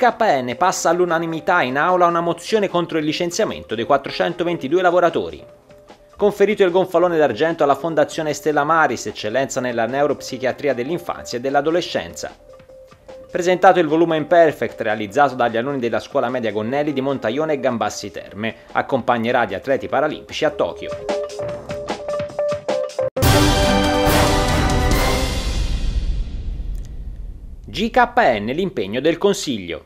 KN passa all'unanimità in aula una mozione contro il licenziamento dei 422 lavoratori. Conferito il gonfalone d'argento alla Fondazione Stella Maris, eccellenza nella neuropsichiatria dell'infanzia e dell'adolescenza. Presentato il volume Imperfect realizzato dagli alunni della scuola media Gonnelli di Montaione e Gambassi Terme, accompagnerà gli atleti paralimpici a Tokyo. GKN l'impegno del Consiglio.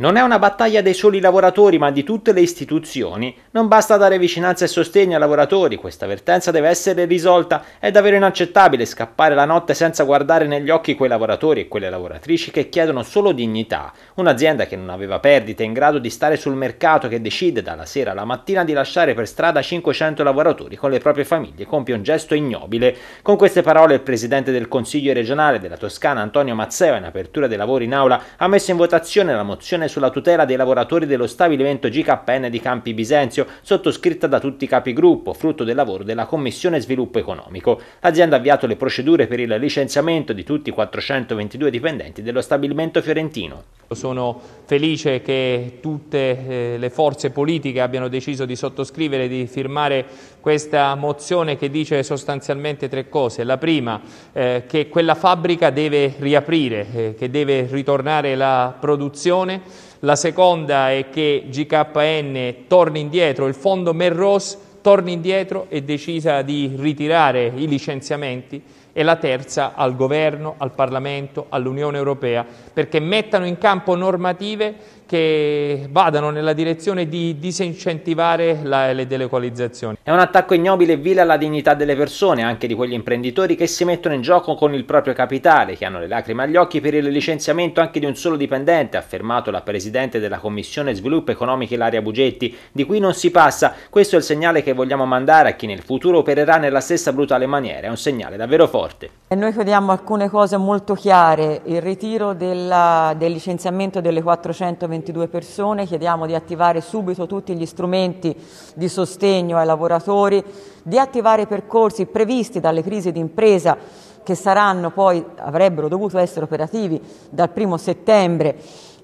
Non è una battaglia dei soli lavoratori, ma di tutte le istituzioni. Non basta dare vicinanza e sostegno ai lavoratori, questa vertenza deve essere risolta. È davvero inaccettabile scappare la notte senza guardare negli occhi quei lavoratori e quelle lavoratrici che chiedono solo dignità. Un'azienda che non aveva perdite, in grado di stare sul mercato, che decide dalla sera alla mattina di lasciare per strada 500 lavoratori con le proprie famiglie, compie un gesto ignobile. Con queste parole il presidente del Consiglio regionale della Toscana, Antonio Mazzeo, in apertura dei lavori in aula, ha messo in votazione la mozione sulla tutela dei lavoratori dello stabilimento GKN di Campi Bisenzio, sottoscritta da tutti i capigruppo, frutto del lavoro della Commissione Sviluppo Economico. L'azienda ha avviato le procedure per il licenziamento di tutti i 422 dipendenti dello stabilimento fiorentino. Sono felice che tutte eh, le forze politiche abbiano deciso di sottoscrivere, e di firmare questa mozione che dice sostanzialmente tre cose. La prima, eh, che quella fabbrica deve riaprire, eh, che deve ritornare la produzione. La seconda è che GKN torni indietro, il fondo Merros torni indietro e decida di ritirare i licenziamenti e la terza al governo, al Parlamento, all'Unione Europea, perché mettano in campo normative che vadano nella direzione di disincentivare la, le delocalizzazioni. È un attacco ignobile e vile alla dignità delle persone, anche di quegli imprenditori che si mettono in gioco con il proprio capitale, che hanno le lacrime agli occhi per il licenziamento anche di un solo dipendente, ha affermato la Presidente della Commissione Sviluppo Economico Ilaria Bugetti, di cui non si passa. Questo è il segnale che vogliamo mandare a chi nel futuro opererà nella stessa brutale maniera, è un segnale davvero forte forte. E noi chiediamo alcune cose molto chiare, il ritiro della, del licenziamento delle 422 persone, chiediamo di attivare subito tutti gli strumenti di sostegno ai lavoratori, di attivare i percorsi previsti dalle crisi d'impresa che saranno poi, avrebbero dovuto essere operativi dal primo settembre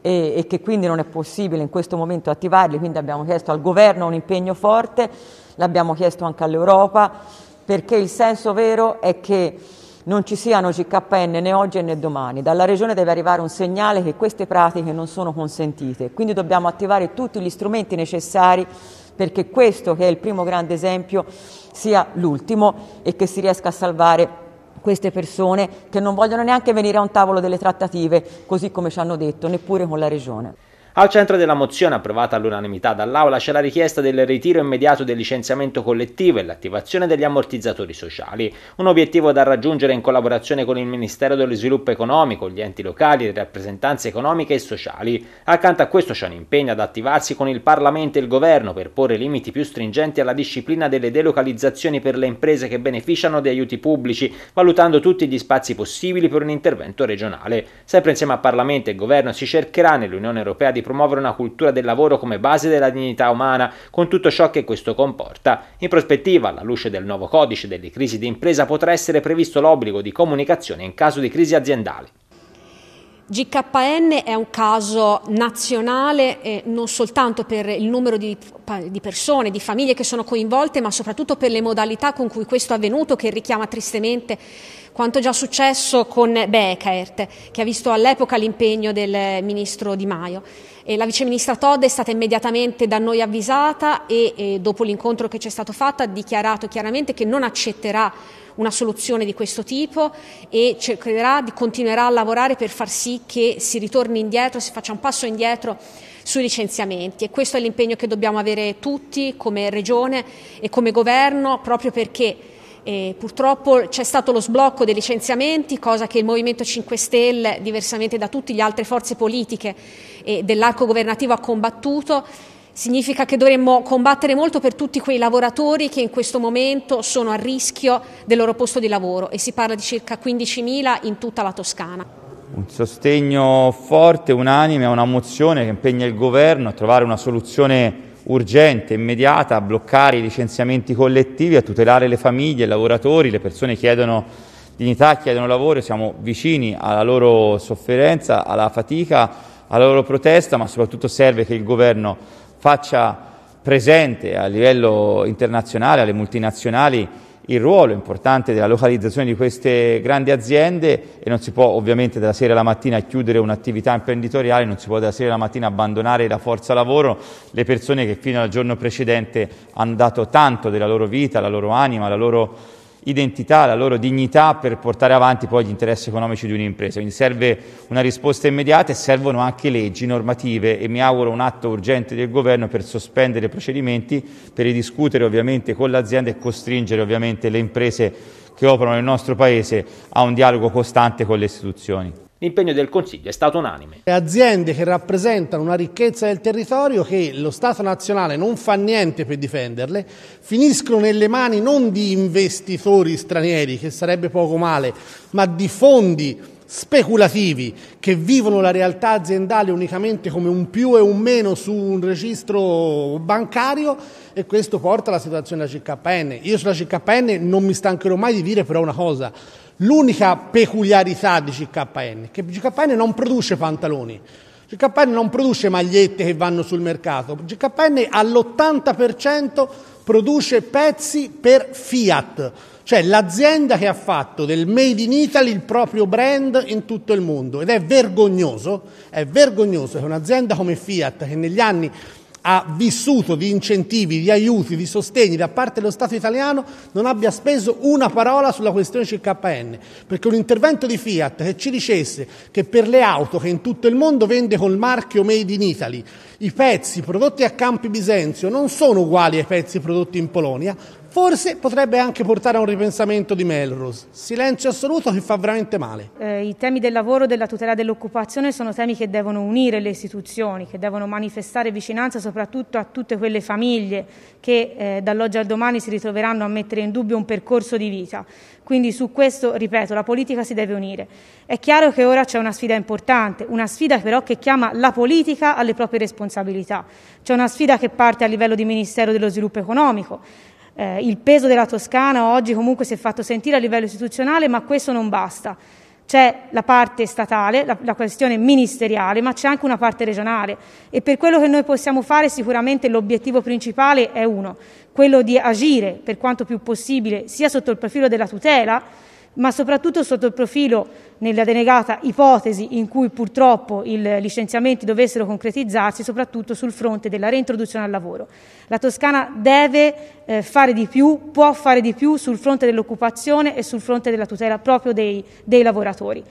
e, e che quindi non è possibile in questo momento attivarli, quindi abbiamo chiesto al governo un impegno forte, l'abbiamo chiesto anche all'Europa perché il senso vero è che non ci siano CKN né oggi né domani. Dalla regione deve arrivare un segnale che queste pratiche non sono consentite, quindi dobbiamo attivare tutti gli strumenti necessari perché questo, che è il primo grande esempio, sia l'ultimo e che si riesca a salvare queste persone che non vogliono neanche venire a un tavolo delle trattative, così come ci hanno detto, neppure con la Regione. Al centro della mozione approvata all'unanimità dall'Aula c'è la richiesta del ritiro immediato del licenziamento collettivo e l'attivazione degli ammortizzatori sociali, un obiettivo da raggiungere in collaborazione con il Ministero dello Sviluppo Economico, gli enti locali, le rappresentanze economiche e sociali. Accanto a questo c'è un impegno ad attivarsi con il Parlamento e il Governo per porre limiti più stringenti alla disciplina delle delocalizzazioni per le imprese che beneficiano di aiuti pubblici, valutando tutti gli spazi possibili per un intervento regionale. Sempre insieme a Parlamento e Governo si cercherà nell'Unione Europea di promuovere una cultura del lavoro come base della dignità umana, con tutto ciò che questo comporta. In prospettiva, alla luce del nuovo codice delle crisi di impresa, potrà essere previsto l'obbligo di comunicazione in caso di crisi aziendale. GKN è un caso nazionale eh, non soltanto per il numero di, di, persone, di famiglie che sono coinvolte, ma soprattutto per le modalità con cui questo è avvenuto, che richiama tristemente quanto già successo con Beckert, che ha visto all'epoca l'impegno del ministro Di Maio. E la viceministra Todd è stata immediatamente da noi avvisata e, e eh, dopo l'incontro che ci è stato fatto ha dichiarato chiaramente che non accetterà una soluzione di questo tipo e cercherà di continuerà a lavorare per far sì che si ritorni indietro, si faccia un passo indietro sui licenziamenti e questo è l'impegno che dobbiamo avere tutti come Regione e come Governo proprio perché e eh, purtroppo c'è stato lo sblocco dei licenziamenti, cosa che il Movimento 5 Stelle, diversamente da tutte le altre forze politiche dell'arco governativo, ha combattuto. Significa che dovremmo combattere molto per tutti quei lavoratori che in questo momento sono a rischio del loro posto di lavoro e si parla di circa 15.000 in tutta la Toscana. Un sostegno forte, unanime a una mozione che impegna il governo a trovare una soluzione urgente, immediata, a bloccare i licenziamenti collettivi, a tutelare le famiglie, i lavoratori, le persone chiedono dignità, chiedono lavoro, siamo vicini alla loro sofferenza, alla fatica, alla loro protesta, ma soprattutto serve che il governo faccia presente a livello internazionale, alle multinazionali, il ruolo importante della localizzazione di queste grandi aziende e non si può ovviamente dalla sera alla mattina chiudere un'attività imprenditoriale, non si può dalla sera alla mattina abbandonare la forza lavoro, le persone che fino al giorno precedente hanno dato tanto della loro vita, la loro anima, la loro identità, la loro dignità per portare avanti poi gli interessi economici di un'impresa. Quindi serve una risposta immediata e servono anche leggi normative e mi auguro un atto urgente del governo per sospendere i procedimenti, per ridiscutere ovviamente con l'azienda e costringere ovviamente le imprese che operano nel nostro Paese a un dialogo costante con le istituzioni. L'impegno del Consiglio è stato unanime. Le aziende che rappresentano una ricchezza del territorio che lo Stato nazionale non fa niente per difenderle, finiscono nelle mani non di investitori stranieri, che sarebbe poco male, ma di fondi speculativi che vivono la realtà aziendale unicamente come un più e un meno su un registro bancario e questo porta alla situazione della CKN. Io sulla CKN non mi stancherò mai di dire però una cosa, L'unica peculiarità di CKN è che CKN non produce pantaloni, CKN non produce magliette che vanno sul mercato, CKN all'80% produce pezzi per Fiat, cioè l'azienda che ha fatto del Made in Italy il proprio brand in tutto il mondo ed è vergognoso, è vergognoso che un'azienda come Fiat che negli anni ha vissuto di incentivi, di aiuti, di sostegni da parte dello Stato italiano non abbia speso una parola sulla questione CKN, perché un intervento di Fiat che ci dicesse che per le auto che in tutto il mondo vende col marchio Made in Italy i pezzi prodotti a Campi Bisenzio non sono uguali ai pezzi prodotti in Polonia, Forse potrebbe anche portare a un ripensamento di Melrose. Silenzio assoluto che fa veramente male. Eh, I temi del lavoro e della tutela dell'occupazione sono temi che devono unire le istituzioni, che devono manifestare vicinanza soprattutto a tutte quelle famiglie che eh, dall'oggi al domani si ritroveranno a mettere in dubbio un percorso di vita. Quindi su questo, ripeto, la politica si deve unire. È chiaro che ora c'è una sfida importante, una sfida però che chiama la politica alle proprie responsabilità. C'è una sfida che parte a livello di Ministero dello Sviluppo Economico, eh, il peso della Toscana oggi comunque si è fatto sentire a livello istituzionale, ma questo non basta. C'è la parte statale, la, la questione ministeriale, ma c'è anche una parte regionale e per quello che noi possiamo fare sicuramente l'obiettivo principale è uno, quello di agire per quanto più possibile sia sotto il profilo della tutela, ma soprattutto sotto il profilo nella denegata ipotesi in cui purtroppo i licenziamenti dovessero concretizzarsi, soprattutto sul fronte della reintroduzione al lavoro. La Toscana deve eh, fare di più, può fare di più sul fronte dell'occupazione e sul fronte della tutela proprio dei, dei lavoratori.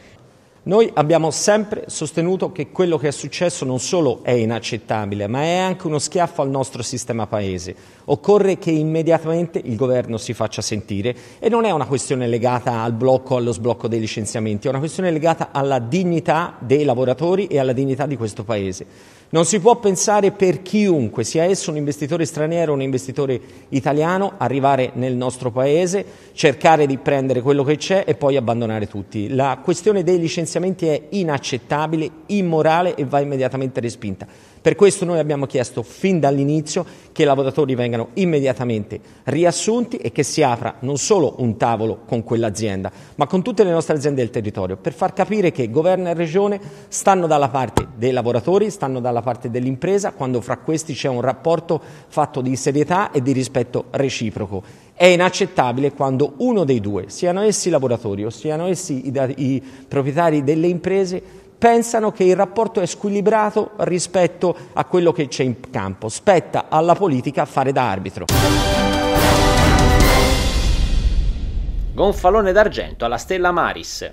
Noi abbiamo sempre sostenuto che quello che è successo non solo è inaccettabile, ma è anche uno schiaffo al nostro sistema Paese. Occorre che immediatamente il governo si faccia sentire e non è una questione legata al blocco o allo sblocco dei licenziamenti, è una questione legata alla dignità dei lavoratori e alla dignità di questo Paese. Non si può pensare per chiunque, sia esso un investitore straniero o un investitore italiano, arrivare nel nostro Paese, cercare di prendere quello che c'è e poi abbandonare tutti. La questione dei licenziamenti finanziamenti è inaccettabile, immorale e va immediatamente respinta. Per questo noi abbiamo chiesto fin dall'inizio che i lavoratori vengano immediatamente riassunti e che si apra non solo un tavolo con quell'azienda, ma con tutte le nostre aziende del territorio, per far capire che governo e regione stanno dalla parte dei lavoratori, stanno dalla parte dell'impresa, quando fra questi c'è un rapporto fatto di serietà e di rispetto reciproco. È inaccettabile quando uno dei due, siano essi i lavoratori o siano essi i, i proprietari delle imprese, pensano che il rapporto è squilibrato rispetto a quello che c'è in campo. Spetta alla politica fare da arbitro. Gonfalone d'argento alla Stella Maris.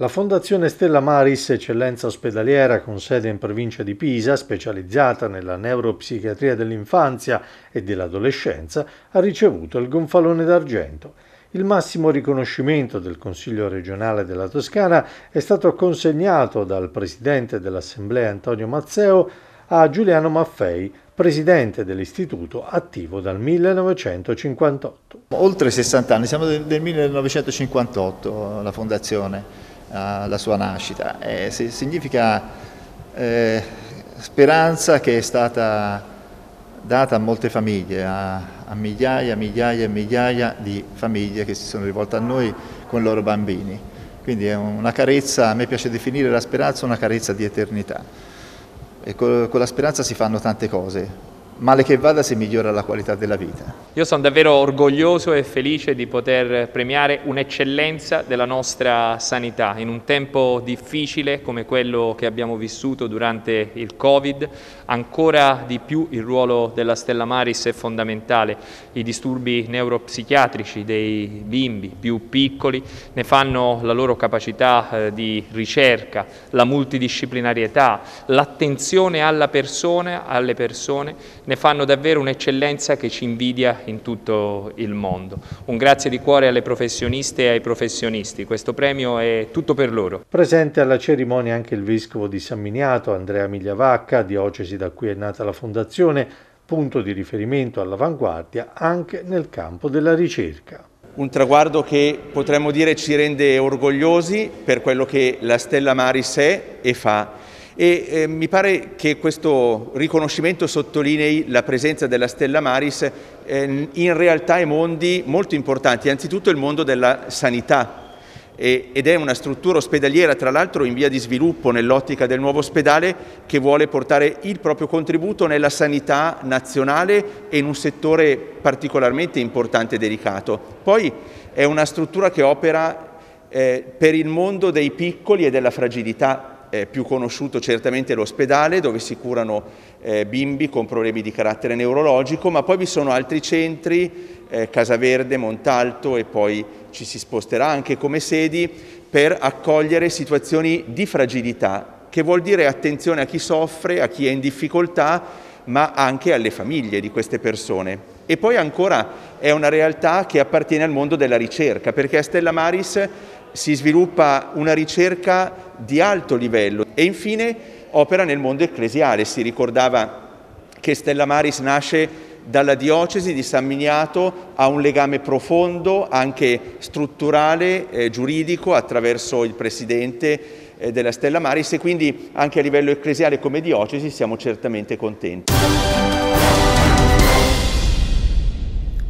La Fondazione Stella Maris, eccellenza ospedaliera con sede in provincia di Pisa, specializzata nella neuropsichiatria dell'infanzia e dell'adolescenza, ha ricevuto il gonfalone d'argento. Il massimo riconoscimento del Consiglio regionale della Toscana è stato consegnato dal presidente dell'Assemblea Antonio Mazzeo a Giuliano Maffei, presidente dell'istituto attivo dal 1958. Oltre 60 anni, siamo del 1958 la fondazione, eh, la sua nascita, eh, significa eh, speranza che è stata data a molte famiglie, a, a migliaia, migliaia e migliaia di famiglie che si sono rivolte a noi con i loro bambini. Quindi è una carezza, a me piace definire la speranza una carezza di eternità. E con, con la speranza si fanno tante cose, male che vada si migliora la qualità della vita. Io sono davvero orgoglioso e felice di poter premiare un'eccellenza della nostra sanità in un tempo difficile come quello che abbiamo vissuto durante il Covid, ancora di più il ruolo della Stella Maris è fondamentale, i disturbi neuropsichiatrici dei bimbi più piccoli ne fanno la loro capacità eh, di ricerca, la multidisciplinarietà, l'attenzione alla persona, alle persone ne fanno davvero un'eccellenza che ci invidia in tutto il mondo. Un grazie di cuore alle professioniste e ai professionisti, questo premio è tutto per loro. Presente alla cerimonia anche il Vescovo di San Miniato, Andrea Migliavacca, diocesi da cui è nata la Fondazione, punto di riferimento all'avanguardia anche nel campo della ricerca. Un traguardo che potremmo dire ci rende orgogliosi per quello che la Stella Maris è e fa e eh, mi pare che questo riconoscimento sottolinei la presenza della Stella Maris eh, in realtà in mondi molto importanti, anzitutto il mondo della sanità eh, ed è una struttura ospedaliera tra l'altro in via di sviluppo nell'ottica del nuovo ospedale che vuole portare il proprio contributo nella sanità nazionale e in un settore particolarmente importante e delicato. Poi è una struttura che opera eh, per il mondo dei piccoli e della fragilità eh, più conosciuto certamente l'ospedale dove si curano eh, bimbi con problemi di carattere neurologico, ma poi vi sono altri centri, eh, Casaverde, Montalto e poi ci si sposterà anche come sedi per accogliere situazioni di fragilità, che vuol dire attenzione a chi soffre, a chi è in difficoltà, ma anche alle famiglie di queste persone. E poi ancora è una realtà che appartiene al mondo della ricerca, perché a Stella Maris si sviluppa una ricerca di alto livello e infine opera nel mondo ecclesiale. Si ricordava che Stella Maris nasce dalla diocesi di San Miniato ha un legame profondo, anche strutturale, eh, giuridico, attraverso il presidente eh, della Stella Maris e quindi anche a livello ecclesiale come diocesi siamo certamente contenti.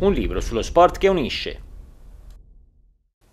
Un libro sullo sport che unisce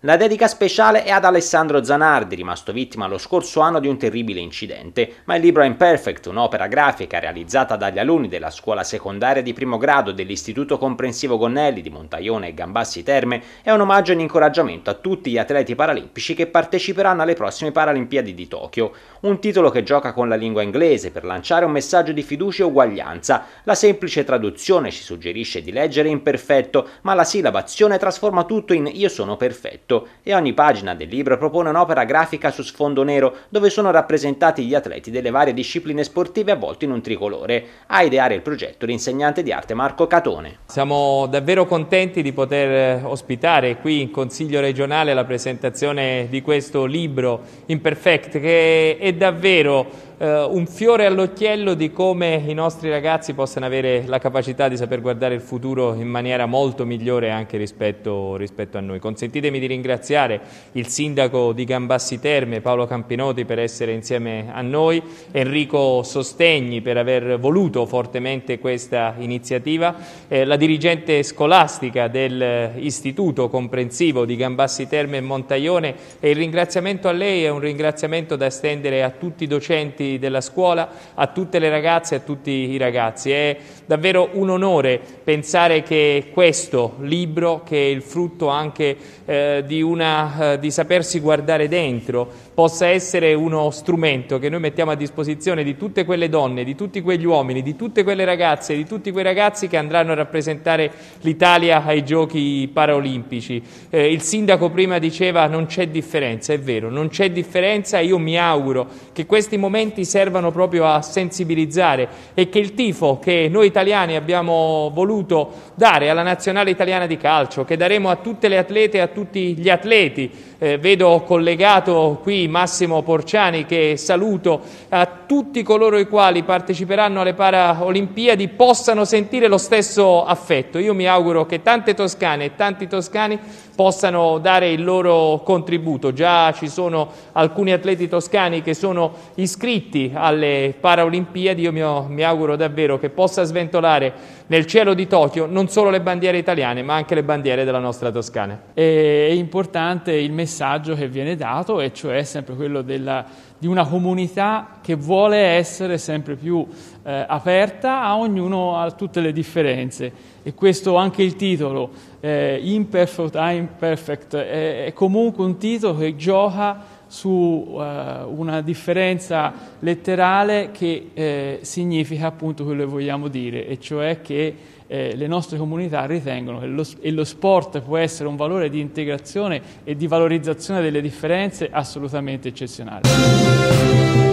la dedica speciale è ad Alessandro Zanardi, rimasto vittima lo scorso anno di un terribile incidente, ma il libro Imperfect, un'opera grafica realizzata dagli alunni della scuola secondaria di primo grado dell'Istituto Comprensivo Gonnelli di Montaione e Gambassi Terme, è un omaggio e un incoraggiamento a tutti gli atleti paralimpici che parteciperanno alle prossime Paralimpiadi di Tokyo, un titolo che gioca con la lingua inglese per lanciare un messaggio di fiducia e uguaglianza. La semplice traduzione ci suggerisce di leggere imperfetto, ma la sillabazione trasforma tutto in io sono perfetto perfetto e ogni pagina del libro propone un'opera grafica su sfondo nero dove sono rappresentati gli atleti delle varie discipline sportive avvolti in un tricolore. A ideare il progetto l'insegnante di arte Marco Catone. Siamo davvero contenti di poter ospitare qui in Consiglio regionale la presentazione di questo libro Imperfect che è davvero eh, un fiore all'occhiello di come i nostri ragazzi possano avere la capacità di saper guardare il futuro in maniera molto migliore anche rispetto, rispetto a noi. Consentitemi di ringraziare il sindaco di Gambassi Terme, Paolo Campinoti, per essere insieme a noi, Enrico Sostegni per aver voluto fortemente questa iniziativa, eh, la dirigente scolastica dell'Istituto eh, Comprensivo di Gambassi Terme e Montaglione e il ringraziamento a lei è un ringraziamento da estendere a tutti i docenti studenti della scuola, a tutte le ragazze e a tutti i ragazzi. È davvero un onore pensare che questo libro, che è il frutto anche eh, di, una, eh, di sapersi guardare dentro, possa essere uno strumento che noi mettiamo a disposizione di tutte quelle donne, di tutti quegli uomini, di tutte quelle ragazze, di tutti quei ragazzi che andranno a rappresentare l'Italia ai giochi paraolimpici. Eh, il sindaco prima diceva non c'è differenza, è vero, non c'è differenza, io mi auguro che questi momenti servano proprio a sensibilizzare e che il tifo che noi italiani abbiamo voluto dare alla nazionale italiana di calcio, che daremo a tutte le atlete e a tutti gli atleti, eh, vedo collegato qui Massimo Porciani che saluto a tutti coloro i quali parteciperanno alle Paralimpiadi possano sentire lo stesso affetto. Io mi auguro che tante toscane e tanti toscani possano dare il loro contributo. Già ci sono alcuni atleti toscani che sono iscritti alle Paralimpiadi, io mi auguro davvero che possa sventolare nel cielo di Tokyo non solo le bandiere italiane ma anche le bandiere della nostra Toscana. È importante il messaggio che viene dato e cioè sempre quello della di una comunità che vuole essere sempre più eh, aperta a ognuno, a tutte le differenze. E questo anche il titolo, eh, Imperfect, Imperfect, è, è comunque un titolo che gioca su uh, una differenza letterale che eh, significa appunto quello che vogliamo dire, e cioè che eh, le nostre comunità ritengono che lo, e lo sport può essere un valore di integrazione e di valorizzazione delle differenze assolutamente eccezionale.